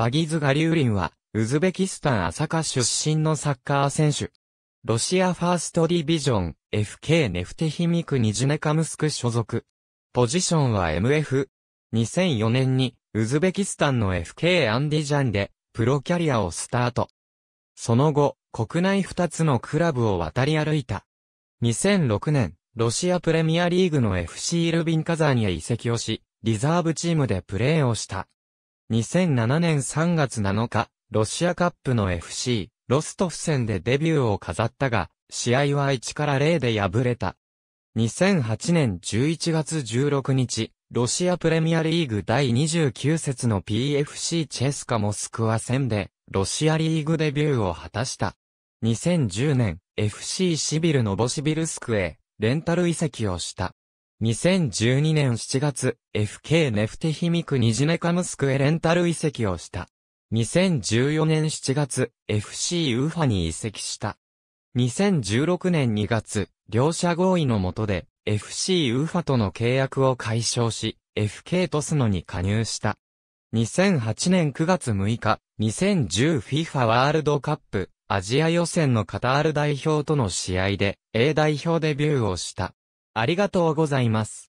バギズ・ガリューリンは、ウズベキスタン朝霞出身のサッカー選手。ロシアファーストディビジョン、FK ネフテヒミク・ニジュネカムスク所属。ポジションは MF。2004年に、ウズベキスタンの FK アンディジャンで、プロキャリアをスタート。その後、国内2つのクラブを渡り歩いた。2006年、ロシアプレミアリーグの FC ルビンカザーニへ移籍をし、リザーブチームでプレーをした。2007年3月7日、ロシアカップの FC、ロストフ戦でデビューを飾ったが、試合は1から0で敗れた。2008年11月16日、ロシアプレミアリーグ第29節の PFC チェスカモスクワ戦で、ロシアリーグデビューを果たした。2010年、FC シビルのボシビルスクへ、レンタル移籍をした。2012年7月、FK ネフテヒミクニジネカムスクへレンタル移籍をした。2014年7月、FC ウーファに移籍した。2016年2月、両者合意の下で、FC ウーファとの契約を解消し、FK トスノに加入した。2008年9月6日、2010FIFA ワールドカップ、アジア予選のカタール代表との試合で、A 代表デビューをした。ありがとうございます。